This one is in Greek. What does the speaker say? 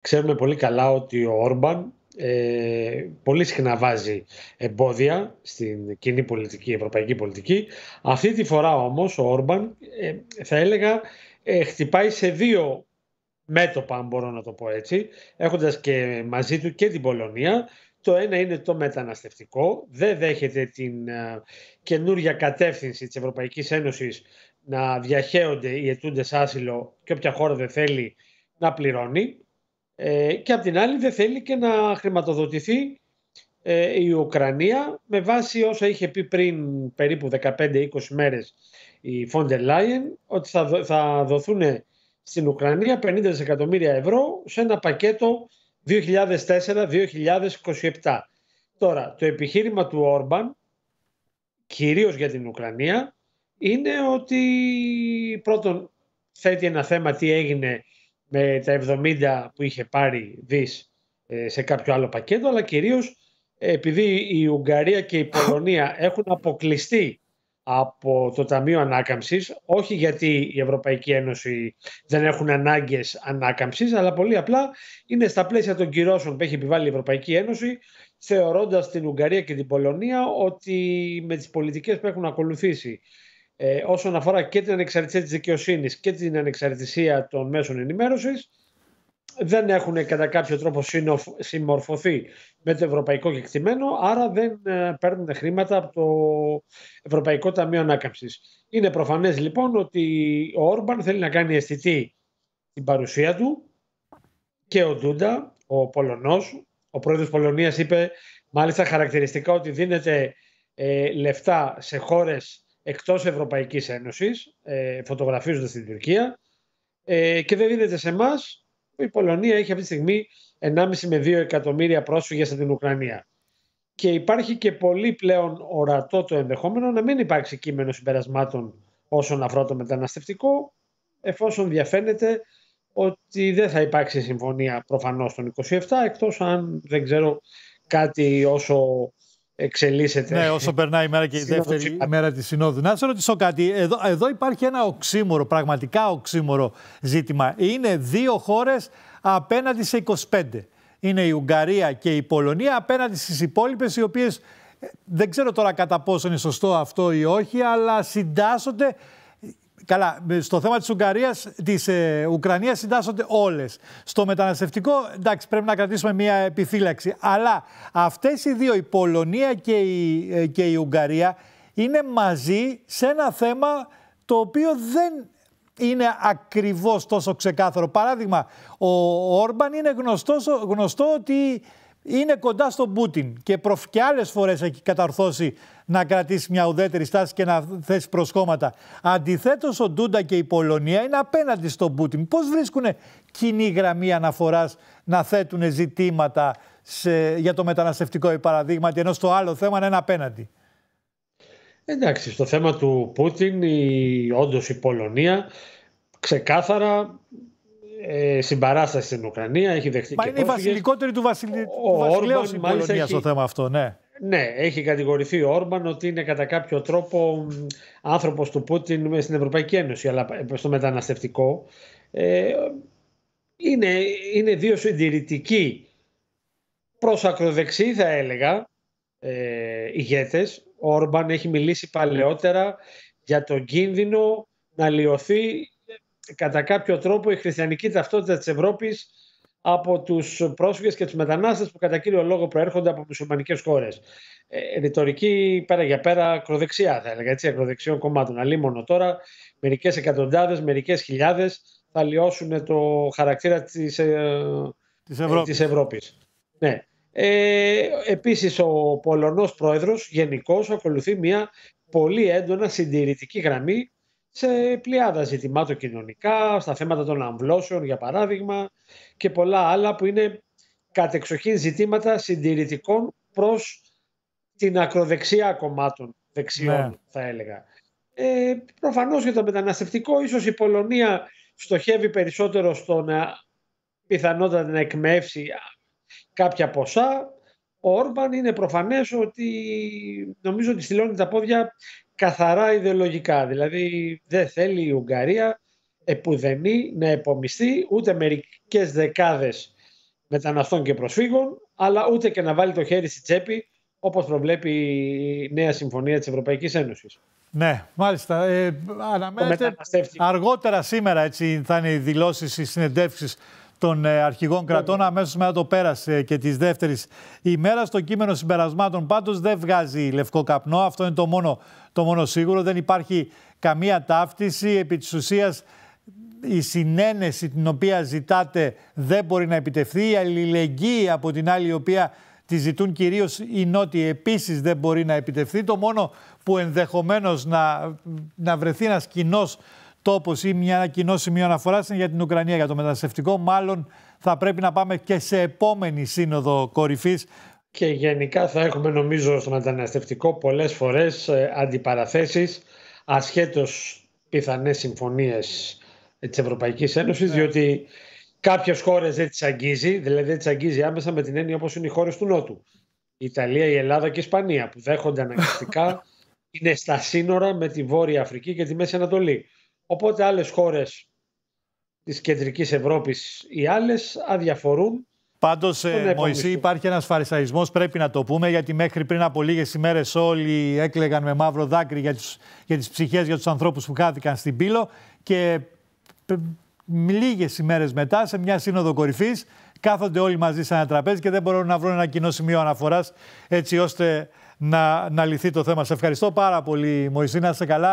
Ξέρουμε πολύ καλά ότι ο Όρμπαν ε, πολύ συχνά βάζει εμπόδια στην κοινή πολιτική, ευρωπαϊκή πολιτική. Αυτή τη φορά όμως ο Όρμπαν ε, θα έλεγα ε, χτυπάει σε δύο μέτωπα αν μπορώ να το πω έτσι, έχοντας και μαζί του και την Πολωνία. Το ένα είναι το μεταναστευτικό, δεν δέχεται την ε, καινούρια κατεύθυνση της Ευρωπαϊκής Ένωσης να διαχέονται οι ετούντες άσυλο και όποια χώρα δεν θέλει να πληρώνει. Ε, και απ' την άλλη δεν θέλει και να χρηματοδοτηθεί ε, η Ουκρανία με βάση όσα είχε πει πριν περίπου 15-20 μέρες η Φόντερ Λάιεν ότι θα, θα δοθούν στην Ουκρανία 50 δισεκατομμύρια ευρώ σε ένα πακέτο 2004-2027. Τώρα, το επιχείρημα του Όρμπαν, κυρίως για την Ουκρανία, είναι ότι πρώτον θέτει ένα θέμα τι έγινε με τα 70 που είχε πάρει δις ε, σε κάποιο άλλο πακέτο, αλλά κυρίως ε, επειδή η Ουγγαρία και η Πολωνία έχουν αποκλειστεί από το Ταμείο Ανάκαμψης, όχι γιατί η Ευρωπαϊκή Ένωση δεν έχουν ανάγκες ανάκαμψης, αλλά πολύ απλά είναι στα πλαίσια των κυρώσεων που έχει επιβάλει η Ευρωπαϊκή Ένωση, θεωρώντας την Ουγγαρία και την Πολωνία ότι με τις πολιτικές που έχουν ακολουθήσει ε, όσον αφορά και την ανεξαρτησία της δικαιοσύνης και την ανεξαρτησία των μέσων ενημέρωσης δεν έχουν κατά κάποιο τρόπο συμμορφωθεί με το ευρωπαϊκό κεκτημένο, άρα δεν ε, παίρνουν χρήματα από το Ευρωπαϊκό Ταμείο Ανάκαμψης. Είναι προφανές λοιπόν ότι ο Όρμπαν θέλει να κάνει αισθητή την παρουσία του και ο Ντούντα, ο Πολωνός, ο πρόεδρος Πολωνίας είπε μάλιστα χαρακτηριστικά ότι δίνεται ε, λεφτά σε χώρες εκτός Ευρωπαϊκής Ένωσης, ε, φωτογραφίζονται στην Τουρκία ε, και δεν δίνεται σε εμάς. Η Πολωνία έχει αυτή τη στιγμή 1,5 με 2 εκατομμύρια πρόσφυγες από την Ουκρανία. Και υπάρχει και πολύ πλέον ορατό το ενδεχόμενο να μην υπάρξει κείμενο συμπερασμάτων όσον αφορά το μεταναστευτικό, εφόσον διαφαίνεται ότι δεν θα υπάρξει συμφωνία προφανώς τον 27, εκτός αν δεν ξέρω κάτι όσο εξελίσσεται. Ναι, όσο περνάει η μέρα και η δεύτερη μέρα της συνόδου. Να σε ρωτήσω κάτι. Εδώ, εδώ υπάρχει ένα οξύμορο, πραγματικά οξύμορο ζήτημα. Είναι δύο χώρες απέναντι σε 25. Είναι η Ουγγαρία και η Πολωνία απέναντι στις υπόλοιπες, οι οποίες ε, δεν ξέρω τώρα κατά πόσο είναι σωστό αυτό ή όχι, αλλά συντάσσονται Καλά, στο θέμα της Ουγγαρίας, της ε, Ουκρανίας συντάσσονται όλες. Στο μεταναστευτικό, εντάξει, πρέπει να κρατήσουμε μια επιφύλαξη. Αλλά αυτές οι δύο, η Πολωνία ε, και η, Ουγγαρία, είναι μαζί σε ένα θέμα το οποίο δεν είναι ακριβώς τόσο ξεκάθαρο. Παράδειγμα, ο Όρμπαν είναι γνωστός, γνωστό ότι είναι κοντά στον Πούτιν και, προφ... και άλλες φορές έχει καταρθώσει να κρατήσει μια ουδέτερη στάση και να θέσει προσκόμματα. Αντιθέτως, ο Ντούντα και η Πολωνία είναι απέναντι στον Πούτιν. Πώς βρίσκουν κοινή γραμμή αναφοράς να θέτουν ζητήματα σε... για το μεταναστευτικό, παραδείγματι, ενώ στο άλλο θέμα είναι απέναντι. Εντάξει, στο θέμα του Πούτιν, η... η Πολωνία ξεκάθαρα ε, συμπαράσταση στην Ουκρανία. Έχει δεχτεί Μα είναι η βασιλικότερη του, βασιλικού. ο, του βασιλέου Πολωνία στο θέμα αυτό, ναι. Ναι, έχει κατηγορηθεί ο Όρμπαν ότι είναι κατά κάποιο τρόπο άνθρωπος του Πούτιν στην Ευρωπαϊκή Ένωση, αλλά ε, στο μεταναστευτικό. Ε, είναι, είναι δύο συντηρητικοί προς ακροδεξί θα έλεγα ε, ηγέτες. Ο Όρμπαν έχει μιλήσει παλαιότερα για τον κίνδυνο να λιωθεί κατά κάποιο τρόπο η χριστιανική ταυτότητα της Ευρώπης από τους πρόσφυγες και τους μετανάστες που κατά κύριο λόγο προέρχονται από μουσουλμανικές χώρες. Ε, ρητορική πέρα για πέρα ακροδεξιά θα έλεγα, έτσι, ακροδεξιών κομμάτων. μόνο τώρα, μερικές εκατοντάδες, μερικές χιλιάδες θα λιώσουν το χαρακτήρα της, ε, της, Ευρώπης. της Ευρώπης. Ναι. Ε, επίσης ο Πολωνός πρόεδρος γενικώ, ακολουθεί μια πολύ έντονα συντηρητική γραμμή σε πλειάδα ζητημάτων κοινωνικά, στα θέματα των αμβλώσεων για παράδειγμα και πολλά άλλα που είναι κατεξοχήν ζητήματα συντηρητικών προς την ακροδεξιά κομμάτων δεξιών ναι. θα έλεγα. Ε, προφανώς για το μεταναστευτικό ίσως η Πολωνία στοχεύει περισσότερο στο να πιθανότατα να εκμεύσει κάποια ποσά ο Όρμπαν είναι προφανές ότι νομίζω ότι στυλώνει τα πόδια καθαρά ιδεολογικά. Δηλαδή δεν θέλει η Ουγγαρία επουδενή να επομιστεί ούτε μερικές δεκάδες μεταναστών και προσφύγων, αλλά ούτε και να βάλει το χέρι στη τσέπη όπως προβλέπει η νέα συμφωνία της Ευρωπαϊκής Ένωσης. Ναι, μάλιστα. Ε, αργότερα σήμερα έτσι, θα είναι οι δηλώσεις, οι συνεντεύξεις των ε, αρχηγών κρατών αμέσως μετά το πέρασε και της δεύτερης ημέρας. Το κείμενο συμπερασμάτων πάντως δεν βγάζει λευκό καπνό. Αυτό είναι το μόνο, το μόνο σίγουρο. Δεν υπάρχει καμία ταύτιση. Επί της ουσίας, η συνένεση την οποία ζητάτε δεν μπορεί να επιτευχθεί. Η αλληλεγγύη από την άλλη, η οποία τη ζητούν κυρίως οι Νότιοι, επίσης δεν μπορεί να επιτευχθεί. Το μόνο που ενδεχομένως να, να βρεθεί ένας κοινός τόπος ή μια κοινό σημείο αναφοράς είναι για την Ουκρανία, για το μεταναστευτικό. Μάλλον θα πρέπει να πάμε και σε επόμενη σύνοδο κορυφής. Και γενικά θα έχουμε νομίζω στο μεταναστευτικό πολλές φορές ε, αντιπαραθέσεις ασχέτως πιθανές συμφωνίες της Ευρωπαϊκής Ένωσης ναι. διότι κάποιες χώρες δεν τις αγγίζει, δηλαδή δεν τις αγγίζει άμεσα με την έννοια όπως είναι οι χώρες του Νότου. Η Ιταλία, η Ελλάδα και η Ισπανία που δέχονται αναγκαστικά είναι στα σύνορα με τη Βόρεια Αφρική και τη Μέση Ανατολή. Οπότε άλλες χώρες της κεντρικής Ευρώπης ή άλλες αδιαφορούν Πάντως, ε, Μωυσή, υπάρχει ένας φαρισαϊσμός, πρέπει να το πούμε, γιατί μέχρι πριν από λίγες ημέρες όλοι έκλεγαν με μαύρο δάκρυ για, τους, για τις ψυχές, για τους ανθρώπους που χάθηκαν στην πύλο. Και λίγες ημέρες μετά, σε μια σύνοδο κορυφής, κάθονται όλοι μαζί σε ένα τραπέζι και δεν μπορούν να βρουν ένα κοινό σημείο αναφοράς, έτσι ώστε να, να λυθεί το θέμα. Σε ευχαριστώ πάρα πολύ, Μωυσή. Να είσαι καλά.